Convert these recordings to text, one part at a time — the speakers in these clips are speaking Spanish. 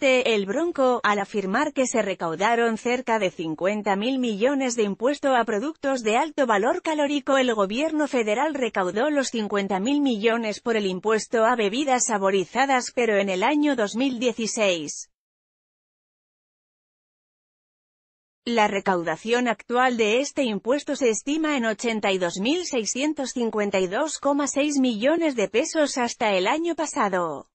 El Bronco, al afirmar que se recaudaron cerca de 50 mil millones de impuesto a productos de alto valor calórico. El gobierno federal recaudó los 50 mil millones por el impuesto a bebidas saborizadas pero en el año 2016, La recaudación actual de este impuesto se estima en 82.652,6 millones de pesos hasta el año pasado.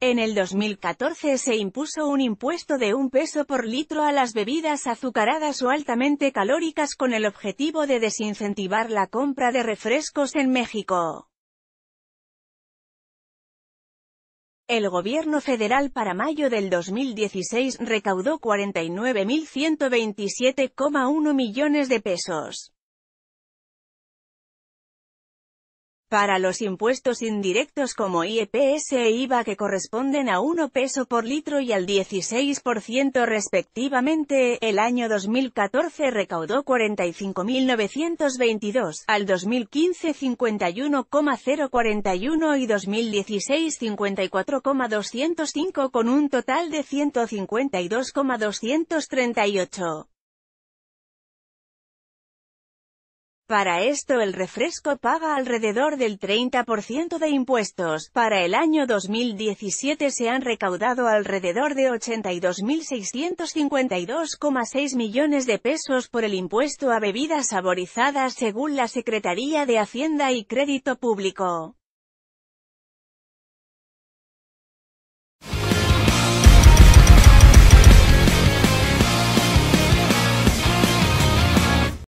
En el 2014 se impuso un impuesto de un peso por litro a las bebidas azucaradas o altamente calóricas con el objetivo de desincentivar la compra de refrescos en México. El gobierno federal para mayo del 2016 recaudó 49.127,1 millones de pesos. Para los impuestos indirectos como IEPS e, e IVA que corresponden a 1 peso por litro y al 16% respectivamente, el año 2014 recaudó 45.922, al 2015 51,041 y 2016 54,205 con un total de 152,238. Para esto el refresco paga alrededor del 30% de impuestos. Para el año 2017 se han recaudado alrededor de 82.652,6 millones de pesos por el impuesto a bebidas saborizadas según la Secretaría de Hacienda y Crédito Público.